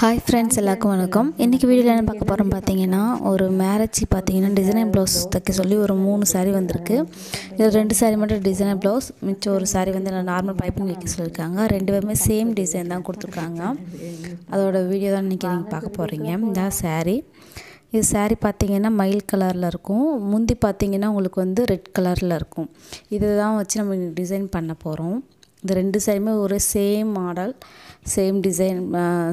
hi friends எல்லாருக்கும் வணக்கம் இன்றைக்கி வீடியோவில் என்ன பார்க்க போகிறோம் பார்த்தீங்கன்னா ஒரு மேரேஜ் பார்த்தீங்கன்னா டிசைன் ப்ளவுஸ் தைக்க சொல்லி ஒரு மூணு சாரீ வந்திருக்கு இதில் ரெண்டு சாரீ மட்டும் டிசைன் ப்ளவுஸ் மிச்சம் ஒரு சாரீ வந்து நான் நார்மல் பைப்பிங் வைக்க சொல்லியிருக்காங்க ரெண்டு பேருமே சேம் டிசைன் தான் கொடுத்துருக்காங்க அதோட வீடியோ தான் இன்றைக்கி நீங்கள் பார்க்க போகிறீங்க இந்த சாரீ இது சாரீ பார்த்தீங்கன்னா மயில் கலரில் இருக்கும் முந்தி பார்த்தீங்கன்னா உங்களுக்கு வந்து ரெட் கலரில் இருக்கும் இதை தான் வச்சு நம்ம டிசைன் பண்ண போகிறோம் இந்த ரெண்டு சைடுமே ஒரே சேம் மாடல் சேம் டிசைன்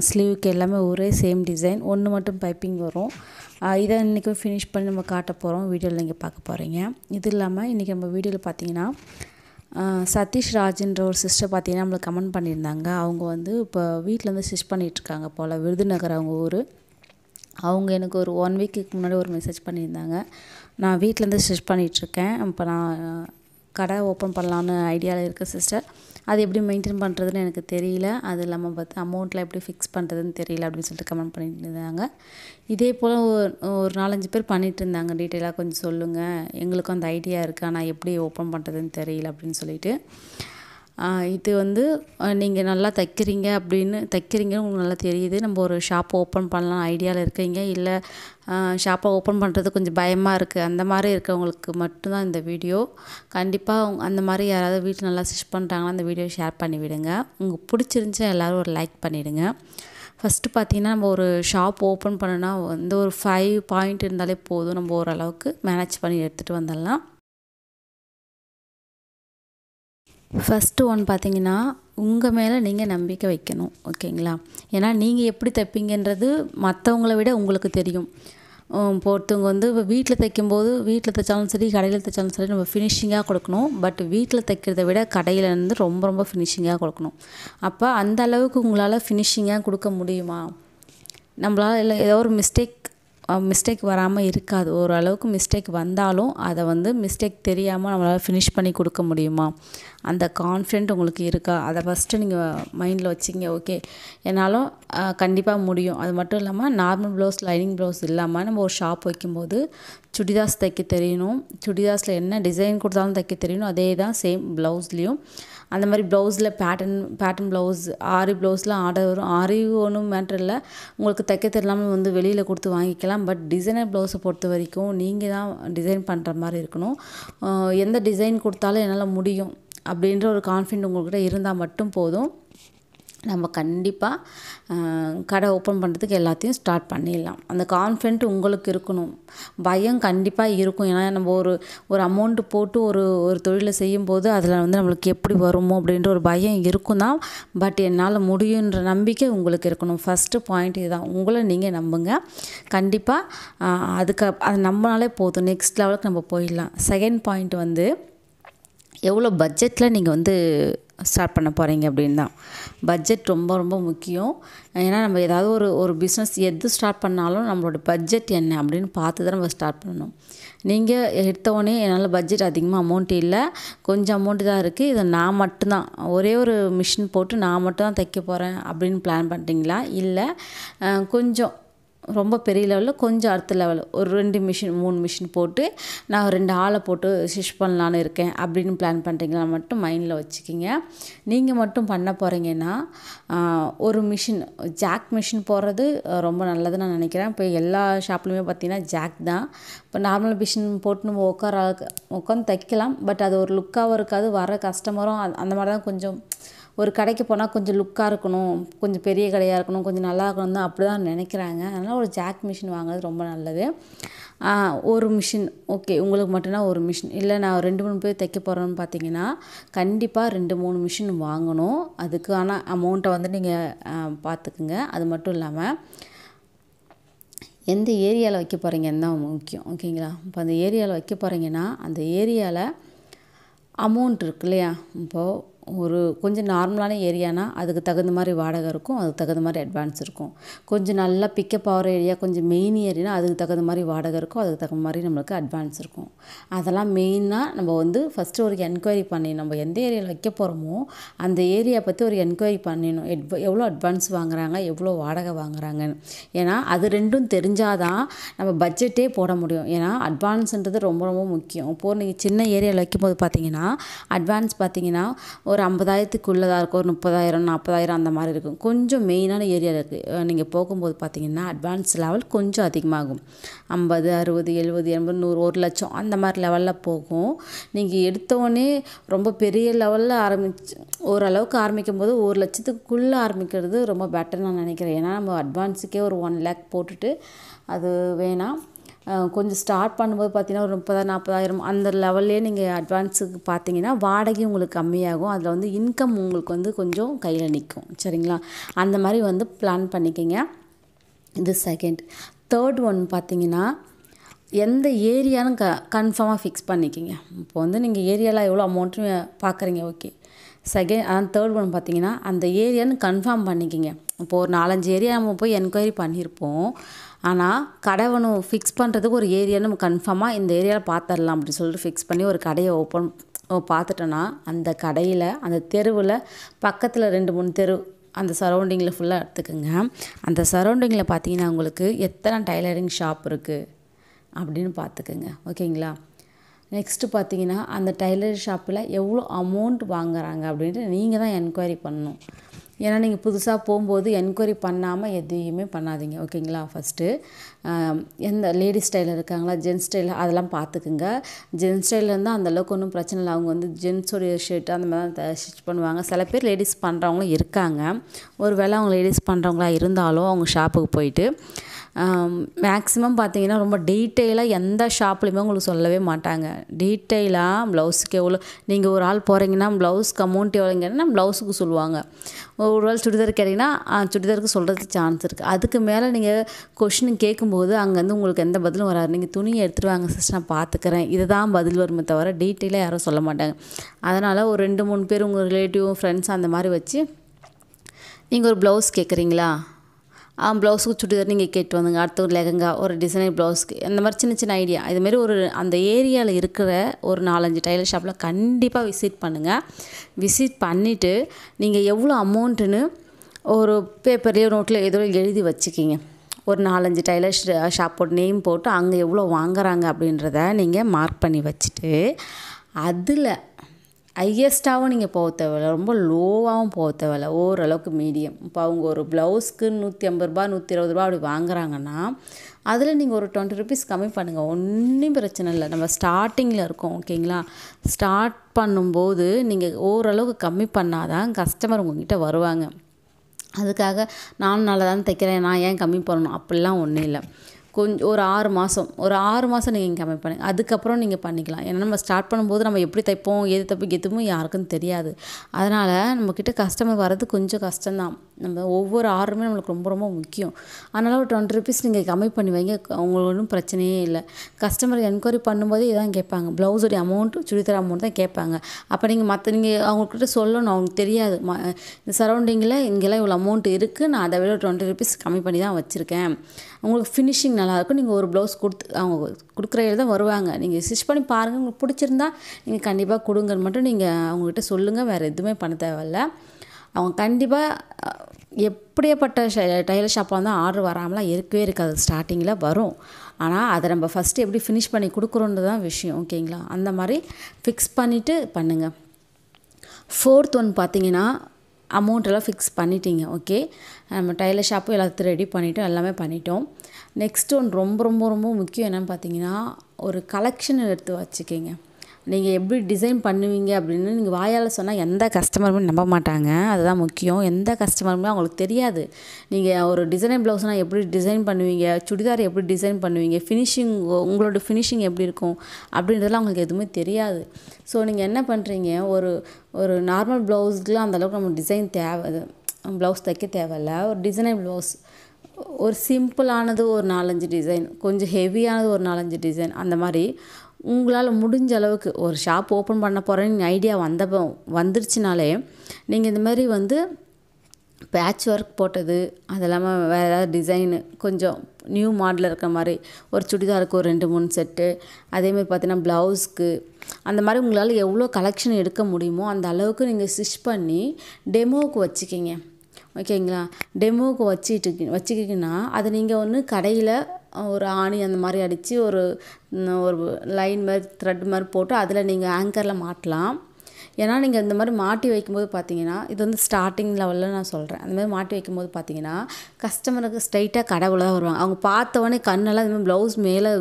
ஸ்லீவுக்கு எல்லாமே ஒரே சேம் டிசைன் ஒன்று மட்டும் பைப்பிங் வரும் இதை இன்றைக்கும் ஃபினிஷ் பண்ணி நம்ம காட்ட போகிறோம் வீடியோவில் நீங்கள் பார்க்க போகிறீங்க இது இல்லாமல் இன்றைக்கி நம்ம வீடியோவில் பார்த்தீங்கன்னா சதீஷ் ராஜ்ன்ற ஒரு சிஸ்டர் பார்த்தீங்கன்னா நம்மளை கமெண்ட் பண்ணியிருந்தாங்க அவங்க வந்து இப்போ வீட்டிலேருந்து ஸ்டிச் பண்ணிகிட்ருக்காங்க போல் விருதுநகர் அவங்க ஊர் அவங்க எனக்கு ஒரு ஒன் வீக்குக்கு முன்னாடி ஒரு மெசேஜ் பண்ணியிருந்தாங்க நான் வீட்டிலேருந்து ஸ்டிச் பண்ணிகிட்ருக்கேன் இப்போ நான் கடை ஓப்பன் பண்ணலான்னு ஐடியாவில் இருக்குது சிஸ்டர் அது எப்படி மெயின்டைன் பண்ணுறதுன்னு எனக்கு தெரியல அது இல்லாமல் பார்த்து அமௌண்ட்டில் எப்படி ஃபிக்ஸ் பண்ணுறதுன்னு தெரியல அப்படின்னு சொல்லிட்டு கமெண்ட் பண்ணிட்டு இருந்தாங்க இதே போல் ஒரு நாலஞ்சு பேர் பண்ணிகிட்டு இருந்தாங்க டீட்டெயிலாக கொஞ்சம் சொல்லுங்கள் எங்களுக்கும் அந்த ஐடியா இருக்குது ஆனால் எப்படி ஓப்பன் பண்ணுறதுன்னு தெரியல அப்படின்னு சொல்லிட்டு இது வந்து நீங்கள் நல்லா தைக்கிறீங்க அப்படின்னு தைக்கிறீங்கன்னு உங்களுக்கு நல்லா தெரியுது நம்ம ஒரு ஷாப் ஓப்பன் பண்ணலாம் ஐடியாவில் இருக்கீங்க இல்லை ஷாப்பை ஓப்பன் பண்ணுறது கொஞ்சம் பயமாக இருக்குது அந்த மாதிரி இருக்கவங்களுக்கு மட்டும்தான் இந்த வீடியோ கண்டிப்பாக அவங்க அந்த மாதிரி யாராவது வீட்டில் நல்லா ஸ்டிச் பண்ணுறாங்கன்னா அந்த வீடியோ ஷேர் பண்ணி விடுங்க உங்களுக்கு பிடிச்சிருந்துச்சு எல்லோரும் ஒரு லைக் பண்ணிவிடுங்க ஃபஸ்ட்டு பார்த்தீங்கன்னா நம்ம ஒரு ஷாப் ஓப்பன் பண்ணோன்னா வந்து ஒரு ஃபைவ் பாயிண்ட் இருந்தாலே போதும் நம்ம ஓரளவுக்கு மேனேஜ் பண்ணி எடுத்துகிட்டு வந்துடலாம் ஃபஸ்ட்டு ஒன் பார்த்தீங்கன்னா உங்கள் மேலே நீங்கள் நம்பிக்கை வைக்கணும் ஓகேங்களா ஏன்னா நீங்கள் எப்படி தைப்பீங்கன்றது மற்றவங்கள விட உங்களுக்கு தெரியும் இப்போ ஒருத்தவங்க வந்து இப்போ வீட்டில் தைக்கும்போது வீட்டில் தைச்சாலும் சரி கடையில் தைச்சாலும் சரி நம்ம ஃபினிஷிங்காக கொடுக்கணும் பட் வீட்டில் தைக்கிறத விட கடையில் இருந்து ரொம்ப ரொம்ப ஃபினிஷிங்காக கொடுக்கணும் அப்போ அந்த அளவுக்கு உங்களால் ஃபினிஷிங்காக கொடுக்க முடியுமா நம்மளால் இல்லை ஏதோ ஒரு மிஸ்டேக் மிஸ்டேக் வராமல் இருக்காது ஓரளவுக்கு மிஸ்டேக் வந்தாலும் அதை வந்து மிஸ்டேக் தெரியாமல் நம்மளால் ஃபினிஷ் பண்ணி கொடுக்க முடியுமா அந்த கான்ஃபிடென்ட் உங்களுக்கு இருக்கா அதை ஃபஸ்ட்டு நீங்கள் மைண்டில் வச்சுங்க ஓகே என்னாலும் கண்டிப்பாக முடியும் அது மட்டும் இல்லாமல் நார்மல் ப்ளவுஸ் லைனிங் ப்ளவுஸ் இல்லாமல் நம்ம ஒரு ஷாப் வைக்கும்போது சுடிதாஸ் தைக்க தெரியணும் சுடிதாஸில் என்ன டிசைன் கொடுத்தாலும் தைக்க தெரியணும் அதே தான் சேம் ப்ளவுஸ்லேயும் அந்த மாதிரி ப்ளவுஸில் பேட்டர்ன் பேட்டர்ன் ப்ளவுஸ் ஆரி ப்ளவுஸ்லாம் ஆர்டர் வரும் ஆரி ஒன்றும் மேட்ரு இல்லை உங்களுக்கு தைக்க தெரியாமல் வந்து வெளியில் கொடுத்து வாங்கிக்கலாம் பட் டிசைனர் ப்ளவுஸை பொறுத்த வரைக்கும் நீங்கள் தான் டிசைன் பண்ணுற மாதிரி இருக்கணும் எந்த டிசைன் கொடுத்தாலும் என்னால் முடியும் அப்படின்ற ஒரு கான்ஃபிடென்ட் உங்கள்கிட்ட இருந்தால் மட்டும் போதும் நம்ம கண்டிப்பாக கடை ஓப்பன் பண்ணுறதுக்கு எல்லாத்தையும் ஸ்டார்ட் பண்ணிடலாம் அந்த கான்ஃபிடென்ட் உங்களுக்கு இருக்கணும் பயம் கண்டிப்பாக இருக்கும் ஏன்னா நம்ம ஒரு ஒரு அமௌண்ட்டு போட்டு ஒரு ஒரு தொழிலை செய்யும்போது அதில் வந்து நம்மளுக்கு எப்படி வருமோ அப்படின்ற ஒரு பயம் இருக்கும் தான் பட் என்னால் முடியுன்ற நம்பிக்கை உங்களுக்கு இருக்கணும் ஃபஸ்ட்டு பாயிண்ட் இதுதான் உங்களை நீங்கள் நம்புங்க கண்டிப்பாக அதுக்கு அது நம்மளாலே போதும் நெக்ஸ்ட் லெவலுக்கு நம்ம போயிடலாம் செகண்ட் பாயிண்ட் வந்து எவ்வளோ பட்ஜெட்டில் நீங்கள் வந்து ஸ்டார்ட் பண்ண போகிறீங்க அப்படின்னு தான் பட்ஜெட் ரொம்ப ரொம்ப முக்கியம் ஏன்னா நம்ம ஏதாவது ஒரு ஒரு பிஸ்னஸ் எது ஸ்டார்ட் பண்ணாலும் நம்மளோட பட்ஜெட் என்ன அப்படின்னு பார்த்து தான் நம்ம ஸ்டார்ட் பண்ணணும் நீங்கள் எடுத்தவொடனே என்னால் பட்ஜெட் அதிகமாக அமௌண்ட் இல்லை கொஞ்சம் அமௌண்ட்டு தான் இருக்குது இதை நான் மட்டும்தான் ஒரே ஒரு மிஷின் போட்டு நான் மட்டும் தான் தைக்க போகிறேன் அப்படின்னு பிளான் பண்ணுறீங்களா இல்லை கொஞ்சம் ரொம்ப பெரிய லெவலில் கொஞ்சம் அடுத்த லெவல் ஒரு ரெண்டு மிஷின் மூணு மிஷின் போட்டு நான் ரெண்டு ஆளை போட்டு ஸ்டிச் பண்ணலான்னு இருக்கேன் அப்படின்னு பிளான் பண்ணுறீங்களா மட்டும் மைண்டில் வச்சுக்கிங்க நீங்கள் மட்டும் பண்ண போகிறீங்கன்னா ஒரு மிஷின் ஜாக் மிஷின் போடுறது ரொம்ப நல்லதுன்னு நான் நினைக்கிறேன் இப்போ எல்லா ஷாப்லையுமே பார்த்தீங்கன்னா ஜாக் தான் இப்போ நார்மல் மிஷின் போட்டு நம்ம உட்கார உட்காந்து தைக்கலாம் பட் அது ஒரு லுக்காகவும் இருக்காது வர கஸ்டமரும் அந்த மாதிரி தான் கொஞ்சம் ஒரு கடைக்கு போனால் கொஞ்சம் லுக்காக இருக்கணும் கொஞ்சம் பெரிய கடையாக இருக்கணும் கொஞ்சம் நல்லா இருக்கணும் தான் அப்படி தான் நினைக்கிறாங்க அதனால் ஒரு ஜாக் மிஷின் வாங்குறது ரொம்ப நல்லது ஒரு மிஷின் ஓகே உங்களுக்கு மட்டும்தான் ஒரு மிஷின் இல்லை நான் ரெண்டு மூணு பேர் தைக்க போகிறேன்னு பார்த்தீங்கன்னா கண்டிப்பாக ரெண்டு மூணு மிஷின் வாங்கணும் அதுக்கான அமௌண்ட்டை வந்து நீங்கள் பார்த்துக்குங்க அது மட்டும் இல்லாமல் எந்த ஏரியாவில் வைக்க போகிறீங்கன்னு தான் முக்கியம் ஓகேங்களா இப்போ அந்த ஏரியாவில் வைக்க போகிறீங்கன்னா அந்த ஏரியாவில் அமௌண்ட் இருக்கு இல்லையா இப்போது ஒரு கொஞ்சம் நார்மலான ஏரியானா அதுக்கு தகுந்த மாதிரி வாடகை இருக்கும் அதுக்கு தகுந்த மாதிரி அட்வான்ஸ் இருக்கும் கொஞ்சம் நல்லா பிக்கப் ஆகிற ஏரியா கொஞ்சம் மெயின் ஏரியானா அதுக்கு தகுந்த மாதிரி வாடகை இருக்கும் அதுக்கு தகுந்த மாதிரி நம்மளுக்கு அட்வான்ஸ் இருக்கும் அதெல்லாம் மெயினாக நம்ம வந்து ஃபஸ்ட்டு ஒரு என்கொயரி பண்ணி நம்ம எந்த ஏரியாவில் வைக்க போகிறோமோ அந்த ஏரியா பற்றி ஒரு என்கொயரி பண்ணிடணும் எவ்வளோ அட்வான்ஸ் வாங்குறாங்க எவ்வளோ வாடகை வாங்குகிறாங்கன்னு ஏன்னா அது ரெண்டும் தெரிஞ்சால் தான் நம்ம பட்ஜெட்டே போட முடியும் ஏன்னா அட்வான்ஸுன்றது ரொம்ப ரொம்ப முக்கியம் இப்போது நீங்கள் சின்ன ஏரியாவில் வைக்கும்போது பார்த்தீங்கன்னா அட்வான்ஸ் பார்த்தீங்கன்னா ஒரு ஒரு ஐம்பதாயிரத்துக்குள்ளே தான் இருக்கும் ஒரு முப்பதாயிரம் நாற்பதாயிரம் அந்த மாதிரி இருக்கும் கொஞ்சம் மெயினான ஏரியாவில் இருக்குது நீங்கள் போகும்போது பார்த்தீங்கன்னா அட்வான்ஸ் லெவல் கொஞ்சம் அதிகமாகும் ஐம்பது அறுபது எழுபது எண்பது நூறு ஒரு லட்சம் அந்த மாதிரி லெவலில் போகும் நீங்கள் எடுத்தோடனே ரொம்ப பெரிய லெவலில் ஆரம்பிச்சு ஓரளவுக்கு ஆரம்பிக்கும் போது ஒரு லட்சத்துக்குள்ளே ஆரம்பிக்கிறது ரொம்ப பெட்டர் நான் நினைக்கிறேன் ஏன்னா நம்ம அட்வான்ஸுக்கே ஒரு ஒன் லேக் போட்டுட்டு அது வேணாம் கொஞ்சம் ஸ்டார்ட் பண்ணும்போது பார்த்தீங்கன்னா ஒரு முப்பதாயிரம் நாற்பதாயிரம் அந்த லெவல்லே நீங்கள் அட்வான்ஸுக்கு பார்த்தீங்கன்னா வாடகை உங்களுக்கு கம்மியாகும் அதில் வந்து இன்கம் உங்களுக்கு வந்து கொஞ்சம் கையில் நிற்கும் சரிங்களா அந்த மாதிரி வந்து பிளான் பண்ணிக்கிங்க இது செகண்ட் தேர்ட் ஒன் பார்த்தீங்கன்னா எந்த ஏரியான்னு க கன்ஃபார்மாக ஃபிக்ஸ் பண்ணிக்கிங்க இப்போ வந்து நீங்கள் ஏரியாவில் எவ்வளோ அமௌண்ட்டும் பார்க்குறீங்க ஓகே செகண்ட் அதான் தேர்ட் ஒன் பார்த்தீங்கன்னா அந்த ஏரியான்னு கன்ஃபார்ம் பண்ணிக்கிங்க இப்போது ஒரு நாலஞ்சு ஏரியா நம்ம போய் என்கொயரி பண்ணியிருப்போம் ஆனால் கடவனும் ஃபிக்ஸ் பண்ணுறதுக்கு ஒரு ஏரியா நம்ம கன்ஃபார்மாக இந்த ஏரியாவில் பார்த்துடலாம் அப்படின்னு சொல்லிட்டு ஃபிக்ஸ் பண்ணி ஒரு கடையை ஓப்பன் பார்த்துட்டோன்னா அந்த கடையில் அந்த தெருவில் பக்கத்தில் ரெண்டு மூணு தெரு அந்த சரௌண்டிங்கில் ஃபுல்லாக எடுத்துக்கோங்க அந்த சரௌண்டிங்கில் பார்த்தீங்கன்னா உங்களுக்கு எத்தனை டைலரிங் ஷாப் இருக்குது அப்படின்னு பார்த்துக்குங்க ஓகேங்களா நெக்ஸ்ட்டு பார்த்தீங்கன்னா அந்த டைலரிங் ஷாப்பில் எவ்வளோ அமௌண்ட் வாங்குகிறாங்க அப்படின்ட்டு நீங்கள் தான் என்கொயரி பண்ணணும் ஏன்னா நீங்கள் புதுசாக போகும்போது என்கொயரி பண்ணாமல் எதையுமே பண்ணாதீங்க ஓகேங்களா ஃபஸ்ட்டு எந்த லேடிஸ் ஸ்டைலில் இருக்காங்களா ஜென்ஸ் ஸ்டைல் அதெல்லாம் பார்த்துக்குங்க ஜென்ஸ் ஸ்டைலில் இருந்தால் அந்தளவுக்கு ஒன்றும் பிரச்சனை இல்லை அவங்க வந்து ஜென்ஸோடைய ஷர்ட் அந்த மாதிரி தான் ஸ்டிச் பண்ணுவாங்க சில பேர் லேடிஸ் பண்ணுறவங்களும் இருக்காங்க ஒரு வேளை அவங்க லேடிஸ் பண்ணுறவங்களா இருந்தாலும் அவங்க ஷாப்புக்கு போயிட்டு மேக்ஸிமம் பார்த்தீங்கன்னா ரொம்ப டீட்டெயிலாக எந்த ஷாப்லையுமே உங்களுக்கு சொல்லவே மாட்டாங்க டீட்டெயிலாக ப்ளவுஸுக்கு எவ்வளோ நீங்கள் ஒரு ஆள் போகிறீங்கன்னா ப்ளவுஸ்க்கு அமௌண்ட் எவ்வளோங்கன்னா ப்ளவுஸுக்கு சொல்லுவாங்க ஒரு ஆள் சுடிதார் கேட்டிங்கன்னா சுடிதாருக்கு சொல்கிறதுக்கு சான்ஸ் இருக்குது அதுக்கு மேலே நீங்கள் கொஷின் கேட்கும்போது அங்கேருந்து உங்களுக்கு எந்த பதிலும் வராது நீங்கள் துணியை எடுத்துகிட்டு வாங்க சிஸ்டர் நான் பார்த்துக்கிறேன் இதுதான் பதில் வருமே தவிர டீட்டெயிலாக யாரும் சொல்ல மாட்டாங்க அதனால் ஒரு ரெண்டு மூணு பேர் உங்கள் ரிலேட்டிவ் ஃப்ரெண்ட்ஸ் அந்த மாதிரி வச்சு நீங்கள் ஒரு ப்ளவுஸ் கேட்குறீங்களா ப்ளவுஸுக்கு சுடிதார் நீங்கள் கேட்டு வந்துங்க அடுத்த ஒரு லெகங்கா ஒரு டிசைனர் ப்ளவுஸ்க்கு அந்த மாதிரி சின்ன சின்ன ஐடியா இதுமாரி ஒரு அந்த ஏரியாவில் இருக்கிற ஒரு நாலஞ்சு டைலர் ஷாப்பில் கண்டிப்பாக விசிட் பண்ணுங்கள் விசிட் பண்ணிவிட்டு நீங்கள் எவ்வளோ அமௌண்ட்டுன்னு ஒரு பேப்பர்லேயோ நோட்டில் ஏதோ எழுதி வச்சுக்கிங்க ஒரு நாலஞ்சு டைலர் ஷாப்போட நேம் போட்டு அங்கே எவ்வளோ வாங்குறாங்க அப்படின்றத நீங்கள் மார்க் பண்ணி வச்சுட்டு அதில் ஹையஸ்ட்டாகவும் நீங்கள் போக தேவையில்ல ரொம்ப லோவாகவும் போக தேவையில்ல ஓரளவுக்கு மீடியம் இப்போ அவங்க ஒரு ப்ளவுஸ்க்கு நூற்றி ஐம்பது ரூபா நூற்றி இருபது ரூபா அப்படி வாங்குறாங்கன்னா அதில் நீங்கள் ஒரு டுவெண்ட்டி ருபீஸ் கம்மி பண்ணுங்கள் ஒன்றும் பிரச்சனை இல்லை நம்ம ஸ்டார்டிங்கில் இருக்கோம் ஓகேங்களா ஸ்டார்ட் பண்ணும்போது நீங்கள் ஓரளவுக்கு கம்மி பண்ணாதான் கஸ்டமர் உங்ககிட்ட வருவாங்க அதுக்காக நானும் நல்லா தான் தைக்கிறேன் நான் ஏன் கம்மி பண்ணணும் அப்படிலாம் ஒன்றும் இல்லை கொஞ்சம் ஒரு ஆறு மாதம் ஒரு ஆறு மாதம் நீங்கள் இங்கே கம்மி பண்ணுங்கள் அதுக்கப்புறம் நீங்கள் பண்ணிக்கலாம் ஏன்னா நம்ம ஸ்டார்ட் பண்ணும்போது நம்ம எப்படி தைப்போம் எது தப்பு எதுவும் யாருக்கும் தெரியாது அதனால் நம்மக்கிட்ட கஸ்டமர் வர்றது கொஞ்சம் கஷ்டம்தான் நம்ம ஒவ்வொரு ஆர்டருமே நம்மளுக்கு ரொம்ப ரொம்ப முக்கியம் அதனால் ஒரு டுவெண்ட்டி ருபீஸ் நீங்கள் கம்மி பண்ணி வைங்க அவங்களுக்கு ஒன்றும் பிரச்சனையே இல்லை கஸ்டமர் என்கொயரி பண்ணும்போது இதான் கேட்பாங்க ப்ளவுஸோடைய அமௌண்ட்டு சுடிதார் அமௌண்ட் தான் கேட்பாங்க அப்போ நீங்கள் மற்ற நீங்கள் அவங்கக்கிட்ட சொல்லணும் அவங்களுக்கு தெரியாது ம சரௌண்டிங்கில் இங்கெல்லாம் இவ்வளோ அமௌண்ட் இருக்குது நான் அதை விட டுவெண்ட்டி ருபீஸ் கம்மி பண்ணி தான் வச்சுருக்கேன் உங்களுக்கு ஃபினிஷிங் நல்லாயிருக்கும் நீங்கள் ஒரு ப்ளவுஸ் கொடுத்து அவங்க கொடுக்குற தான் வருவாங்க நீங்கள் ஸ்டிச் பண்ணி பாருங்கள் உங்களுக்கு பிடிச்சிருந்தா நீங்கள் கண்டிப்பாக கொடுங்கன்னு மட்டும் நீங்கள் அவங்கக்கிட்ட சொல்லுங்கள் வேறு எதுவுமே பண்ண தேவையில்ல அவங்க கண்டிப்பாக எப்படியப்பட்ட டைலர் ஷாப்பாக இருந்தால் ஆர்டர் வராமலாம் இருக்கவே இருக்காது ஸ்டார்டிங்கில் வரும் ஆனால் அதை நம்ம ஃபஸ்ட்டு எப்படி ஃபினிஷ் பண்ணி கொடுக்குறோன்னு தான் விஷயம் ஓகேங்களா அந்த மாதிரி ஃபிக்ஸ் பண்ணிவிட்டு பண்ணுங்கள் ஃபோர்த் ஒன் பார்த்தீங்கன்னா அமௌண்ட்டெல்லாம் ஃபிக்ஸ் பண்ணிட்டீங்க ஓகே நம்ம டைலர் ஷாப்பும் எல்லாத்தையும் ரெடி பண்ணிட்டோம் எல்லாமே பண்ணிட்டோம் நெக்ஸ்ட் ஒன்று ரொம்ப ரொம்ப ரொம்ப முக்கியம் என்னென்னு பார்த்தீங்கன்னா ஒரு கலெக்ஷன் எடுத்து வச்சுக்கிங்க நீங்கள் எப்படி டிசைன் பண்ணுவீங்க அப்படின்னு நீங்கள் வாயால் சொன்னால் எந்த கஸ்டமருமே நம்ப மாட்டாங்க அதுதான் முக்கியம் எந்த கஸ்டமருமே அவங்களுக்கு தெரியாது நீங்கள் ஒரு டிசைன் ப்ளவுஸ்னால் எப்படி டிசைன் பண்ணுவீங்க சுடிதார் எப்படி டிசைன் பண்ணுவீங்க ஃபினிஷிங் உங்களோட ஃபினிஷிங் எப்படி இருக்கும் அப்படின்றதெல்லாம் அவங்களுக்கு எதுவுமே தெரியாது ஸோ நீங்கள் என்ன பண்ணுறீங்க ஒரு ஒரு நார்மல் ப்ளவுஸ்க்குலாம் அந்தளவுக்கு நம்ம டிசைன் தேவை ப்ளவுஸ் தைக்க தேவையில்ல ஒரு டிசைன் ப்ளவுஸ் ஒரு சிம்பிளானது ஒரு நாலஞ்சு டிசைன் கொஞ்சம் ஹெவியானது ஒரு நாலஞ்சு டிசைன் அந்த மாதிரி உங்களால் முடிஞ்ச அளவுக்கு ஒரு ஷாப் ஓப்பன் பண்ண போகிறேன்னு ஐடியா வந்த வந்துருச்சுனாலே நீங்கள் இந்த மாதிரி வந்து பேட்ச் ஒர்க் போட்டது அது இல்லாமல் வேறு ஏதாவது டிசைனு கொஞ்சம் நியூ மாடலில் இருக்கிற மாதிரி ஒரு சுடிதாருக்கு ஒரு ரெண்டு மூணு செட்டு அதேமாதிரி பார்த்தீங்கன்னா ப்ளவுஸ்க்கு அந்த மாதிரி உங்களால் எவ்வளோ கலெக்ஷன் எடுக்க முடியுமோ அந்த அளவுக்கு நீங்கள் ஸ்டிச் பண்ணி டெமோவுக்கு வச்சுக்கிங்க ஓகேங்களா டெமோவுக்கு வச்சுட்டு வச்சுக்கிங்கன்னா அதை நீங்கள் ஒன்று கடையில் ஒரு ஆணி அந்த மாதிரி அடித்து ஒரு ஒரு லைன் மாதிரி த்ரெட் மாதிரி போட்டு அதில் நீங்கள் ஆங்கரில் மாட்டலாம் ஏன்னா நீங்கள் இந்த மாதிரி மாட்டி வைக்கும்போது பார்த்தீங்கன்னா இது வந்து ஸ்டார்டிங் லெவலில் நான் சொல்கிறேன் அந்த மாதிரி மாட்டி வைக்கும்போது பார்த்தீங்கன்னா கஸ்டமருக்கு ஸ்ட்ரைட்டாக கடவுளாக தான் வருவாங்க அவங்க பார்த்தவொடனே கண்ணெல்லாம் இந்த மாதிரி ப்ளவுஸ் மேலே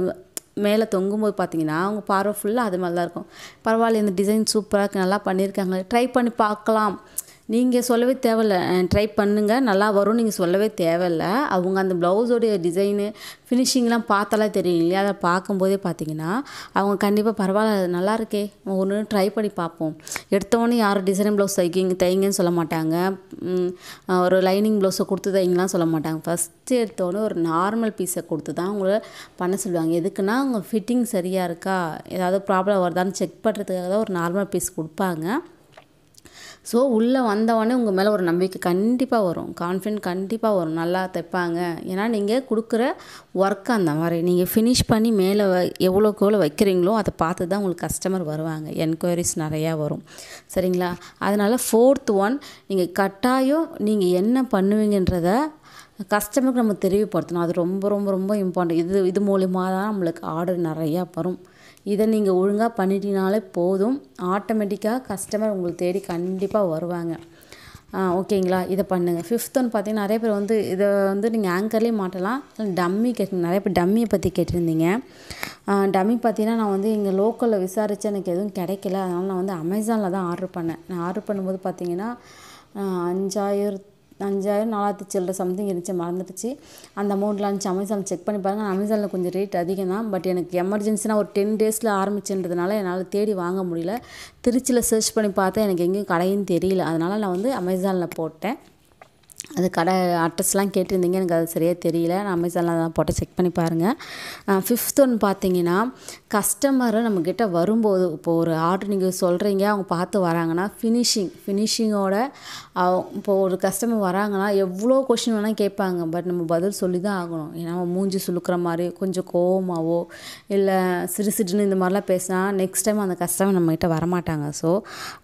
மேலே தொங்கும்போது பார்த்தீங்கன்னா அவங்க பார்வை ஃபுல்லாக அது மாதிரி தான் இருக்கும் பரவாயில்ல இந்த டிசைன் சூப்பராக நல்லா பண்ணியிருக்காங்க ட்ரை பண்ணி பார்க்கலாம் நீங்கள் சொல்லவே தேவையில்ல ட்ரை பண்ணுங்கள் நல்லா வரும் நீங்கள் சொல்லவே தேவையில்ல அவங்க அந்த ப்ளவுஸோடைய டிசைனு ஃபினிஷிங்லாம் பார்த்தாலே தெரியும் இல்லையா அதை பார்க்கும்போதே பார்த்தீங்கன்னா அவங்க கண்டிப்பாக பரவாயில்ல நல்லா இருக்கே ஒன்று ட்ரை பண்ணி பார்ப்போம் எடுத்தவொடனே யாரும் டிசைன் ப்ளவுஸ் தைக்கிங்க தைங்கன்னு சொல்ல மாட்டாங்க ஒரு லைனிங் ப்ளவுஸை கொடுத்து தைங்கலாம் சொல்ல மாட்டாங்க ஃபஸ்ட்டு எடுத்தோடனே ஒரு நார்மல் பீஸை கொடுத்து தான் அவங்கள பண்ண சொல்லுவாங்க எதுக்குன்னா அவங்க ஃபிட்டிங் சரியாக இருக்கா ஏதாவது ப்ராப்ளம் வருதான்னு செக் பண்ணுறதுக்காக தான் ஒரு நார்மல் பீஸ் கொடுப்பாங்க ஸோ உள்ளே வந்தவொடனே உங்கள் மேலே ஒரு நம்பிக்கை கண்டிப்பாக வரும் கான்ஃபிடென்ட் கண்டிப்பாக வரும் நல்லா தைப்பாங்க ஏன்னா நீங்கள் கொடுக்குற ஒர்க் அந்த மாதிரி நீங்கள் ஃபினிஷ் பண்ணி மேலே எவ்வளோக்கு எவ்வளோ வைக்கிறீங்களோ அதை பார்த்து தான் உங்களுக்கு கஸ்டமர் வருவாங்க என்கொயரிஸ் நிறையா வரும் சரிங்களா அதனால் ஃபோர்த் ஒன் நீங்கள் கட்டாயம் நீங்கள் என்ன பண்ணுவீங்கன்றத கஸ்டமருக்கு நம்ம தெரிவுப்படுத்தணும் அது ரொம்ப ரொம்ப ரொம்ப இம்பார்ட்டன்ட் இது இது மூலிமா தான் நம்மளுக்கு ஆர்டர் நிறையா வரும் இதை நீங்கள் ஒழுங்காக பண்ணிட்டீங்கனாலே போதும் ஆட்டோமேட்டிக்காக கஸ்டமர் உங்களை தேடி கண்டிப்பாக வருவாங்க ஓகேங்களா இதை பண்ணுங்கள் ஃபிஃப்த் ஒன்று பார்த்திங்கன்னா நிறைய பேர் வந்து இதை வந்து நீங்கள் ஆங்கர்லேயே மாட்டலாம் டம்மி கேட்டு நிறைய பேர் டம்மியை பற்றி கேட்டிருந்தீங்க டம்மி பார்த்தீங்கன்னா நான் வந்து எங்கள் லோக்கலில் விசாரித்து எனக்கு எதுவும் கிடைக்கல அதனால் நான் வந்து அமேசானில் தான் ஆர்டர் பண்ணேன் நான் ஆர்டர் பண்ணும்போது பார்த்தீங்கன்னா அஞ்சாயிரத்து அஞ்சாயிரம் நாலாயிரத்தி சில்லற சம்திங் இருந்துச்சு மறந்துடுச்சு அந்த அமௌண்ட்டில் இருந்துச்சு அமேசான் செக் பண்ணி பாருங்கள் அமேசானில் கொஞ்சம் ரேட் அதிகம் தான் பட் எனக்கு எமர்ஜென்சினா ஒரு டென் டேஸில் ஆரம்பிச்சுன்றதுனால என்னால் தேடி வாங்க முடியல திருச்சியில் சர்ச் பண்ணி பார்த்தா எனக்கு எங்கேயும் கடையும் தெரியல அதனால் நான் வந்து அமேசானில் போட்டேன் அது கடை அட்ரஸ்லாம் கேட்டிருந்தீங்க எனக்கு அது சரியாக தெரியல நான் அமேசானில் தான் போட்டு செக் பண்ணி பாருங்கள் ஃபிஃப்த் ஒன்று பார்த்தீங்கன்னா கஸ்டமரை நம்மக்கிட்ட வரும்போது இப்போ ஒரு ஆர்டர் நீங்கள் சொல்கிறீங்க அவங்க பார்த்து வராங்கன்னா ஃபினிஷிங் ஃபினிஷிங்கோட இப்போ ஒரு கஸ்டமர் வராங்கன்னா எவ்வளோ கொஷின் வேணால் கேட்பாங்க பட் நம்ம பதில் சொல்லி தான் ஆகணும் ஏன்னா மூஞ்சி சுழுக்கிற மாதிரி கொஞ்சம் கோவமாகவோ இல்லை சிறு சிறுன்னு இந்த மாதிரிலாம் பேசினா நெக்ஸ்ட் டைம் அந்த கஸ்டமர் நம்மக்கிட்ட வரமாட்டாங்க ஸோ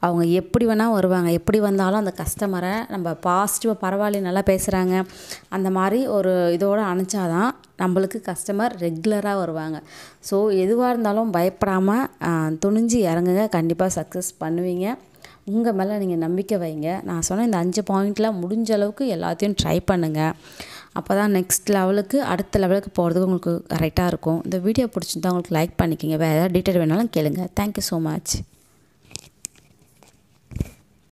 அவங்க எப்படி வேணால் வருவாங்க எப்படி வந்தாலும் அந்த கஸ்டமரை நம்ம பாசிட்டிவாக பரவாயில்ல நல்லா பேசுகிறாங்க அந்த மாதிரி ஒரு இதோடு அணைச்சாதான் நம்மளுக்கு கஸ்டமர் ரெகுலராக வருவாங்க ஸோ எதுவாக இருந்தாலும் பயப்படாமல் துணிஞ்சு இறங்குங்க கண்டிப்பாக சக்ஸஸ் பண்ணுவீங்க உங்கள் மேலே நீங்கள் நம்பிக்கை வைங்க நான் சொன்ன இந்த அஞ்சு பாயிண்டில் முடிஞ்ச அளவுக்கு எல்லாத்தையும் ட்ரை பண்ணுங்கள் அப்போ தான் நெக்ஸ்ட் லெவலுக்கு அடுத்த லெவலுக்கு போகிறதுக்கு உங்களுக்கு கரெக்டாக இருக்கும் இந்த வீடியோ பிடிச்சிருந்தா உங்களுக்கு லைக் பண்ணிக்கோங்க வேறு ஏதாவது டீட்டெயில் வேணாலும் கேளுங்கள் தேங்க்யூ ஸோ மச்